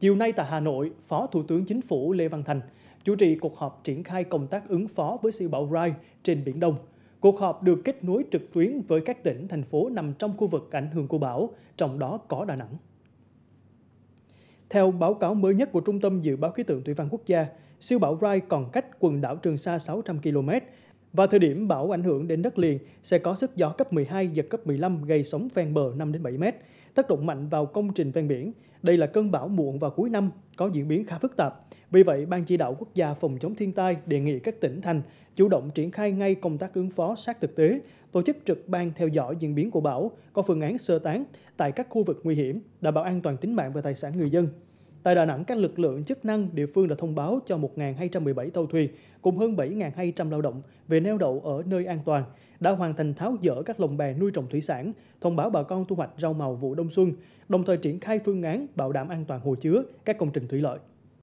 Chiều nay tại Hà Nội, Phó Thủ tướng Chính phủ Lê Văn Thành chủ trì cuộc họp triển khai công tác ứng phó với siêu bão Rai trên Biển Đông. Cuộc họp được kết nối trực tuyến với các tỉnh, thành phố nằm trong khu vực ảnh hưởng của bão, trong đó có Đà Nẵng. Theo báo cáo mới nhất của Trung tâm Dự báo Khí tượng Thủy văn Quốc gia, siêu bão Rai còn cách quần đảo Trường Sa 600 km vào thời điểm bão ảnh hưởng đến đất liền sẽ có sức gió cấp 12, giật cấp 15 gây sóng ven bờ 5 đến 7 mét, tác động mạnh vào công trình ven biển. Đây là cơn bão muộn vào cuối năm có diễn biến khá phức tạp. Vì vậy, Ban chỉ đạo quốc gia phòng chống thiên tai đề nghị các tỉnh thành chủ động triển khai ngay công tác ứng phó sát thực tế, tổ chức trực ban theo dõi diễn biến của bão, có phương án sơ tán tại các khu vực nguy hiểm, đảm bảo an toàn tính mạng và tài sản người dân. Tại Đà Nẵng, các lực lượng chức năng địa phương đã thông báo cho 1.217 tàu thuyền cùng hơn 7.200 lao động về neo đậu ở nơi an toàn, đã hoàn thành tháo dỡ các lồng bè nuôi trồng thủy sản, thông báo bà con thu hoạch rau màu vụ đông xuân, đồng thời triển khai phương án bảo đảm an toàn hồ chứa, các công trình thủy lợi.